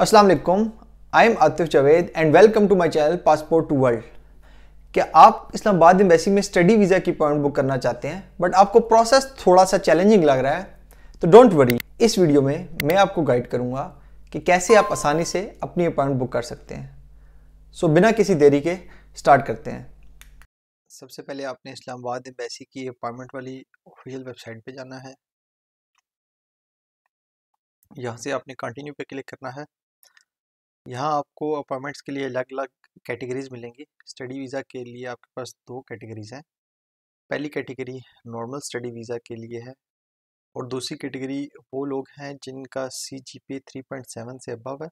अस्सलाम वालेकुम I am Atif Javed and welcome to my channel passport to world क्या आप इस्लामाबाद एम्बेसी में स्टडी वीज़ा की अपॉइंट बुक करना चाहते हैं बट आपको प्रोसेस थोड़ा सा चैलेंजिंग लग रहा है तो डोंट वरी इस वीडियो में मैं आपको गाइड करूँगा कि कैसे आप आसानी से अपनी अपॉइंट बुक कर सकते हैं सो so, बिना किसी देरी के स्टार्ट करते हैं सबसे पहले आपने इस्लामाबाद एम्बेसी की अपॉइंटमेंट वाली ऑफिशियल वेबसाइट पर जाना है यहाँ से आपने कंटिन्यू पे क्लिक करना है यहाँ आपको अपॉइंटमेंट्स के लिए अलग अलग कैटेगरीज मिलेंगी स्टडी वीज़ा के लिए आपके पास दो कैटेगरीज हैं पहली कैटेगरी नॉर्मल स्टडी वीज़ा के लिए है और दूसरी कैटेगरी वो लोग हैं जिनका C G P three point seven से अबव है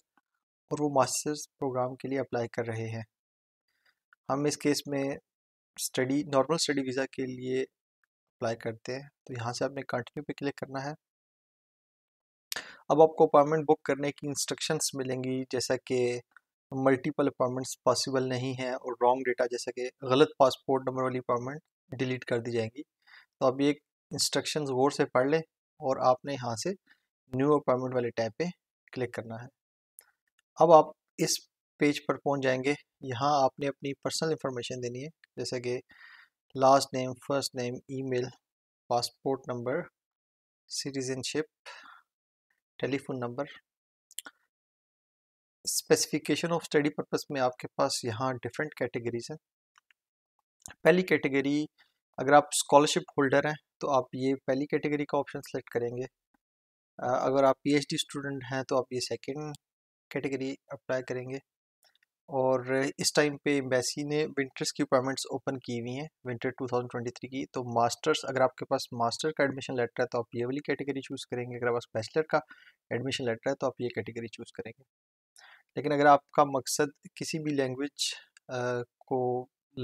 और वो मास्टर्स प्रोग्राम के लिए अप्लाई कर रहे हैं हम इस केस में स्टडी नॉर्मल स्टडी वीज़ा के लिए अप्लाई करते हैं तो यहाँ से आपने कंटिन्यू पे क्लिक करना है अब आपको अपॉइंटमेंट बुक करने की इंस्ट्रक्शंस मिलेंगी जैसा कि मल्टीपल अपॉइंटमेंट्स पॉसिबल नहीं है और रॉन्ग डेटा जैसा कि गलत पासपोर्ट नंबर वाली अपॉइंटमेंट डिलीट कर दी जाएगी तो अब ये इंस्ट्रक्शन गौर से पढ़ लें और आपने यहाँ से न्यू अपॉइंटमेंट वाले टैब पे क्लिक करना है अब आप इस पेज पर पहुँच जाएंगे यहाँ आपने अपनी पर्सनल इंफॉर्मेशन देनी है जैसे कि last name first name email passport number citizenship telephone number specification of study purpose में आपके पास यहाँ डिफरेंट कैटेगरीज हैं पहली कैटेगरी अगर आप स्कॉलरशिप होल्डर हैं तो आप ये पहली कैटेगरी का ऑप्शन सेलेक्ट करेंगे अगर आप पीएचडी स्टूडेंट हैं तो आप ये सेकंड कैटेगरी अप्लाई करेंगे और इस टाइम पे एम्बेसी ने विंटर्स की अपॉइंटमेंट्स ओपन की हुई हैं विंटर 2023 की तो मास्टर्स अगर आपके पास मास्टर का एडमिशन लेटर है तो आप ये वाली कैटेगरी चूज़ करेंगे अगर आपके पास बैचलर का एडमिशन लेटर है तो आप ये कैटेगरी चूज़ करेंगे लेकिन अगर आपका मकसद किसी भी लैंग्वेज को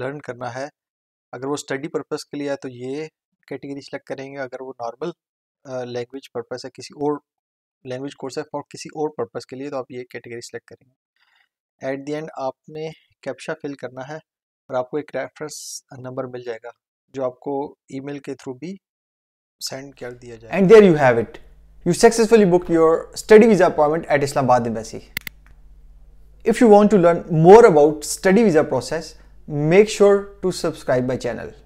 लर्न करना है अगर वो स्टडी पर्पस के लिए है तो ये कैटेगरी सेलेक्ट करेंगे अगर वो नॉर्मल लैंग्वेज पर्पस है किसी और लैंग्वेज कोर्स है फॉर किसी और पर्पस के लिए तो आप ये कैटेगरी सेलेक्ट करेंगे एट दी एंड आपने कैप्शा फिल करना है और आपको एक रेफरेंस नंबर मिल जाएगा जो आपको ईमेल के थ्रू भी सेंड कर दिया जाएगा and there you have it you successfully book your study visa appointment at Islamabad embassy if you want to learn more about study visa process make sure to subscribe my channel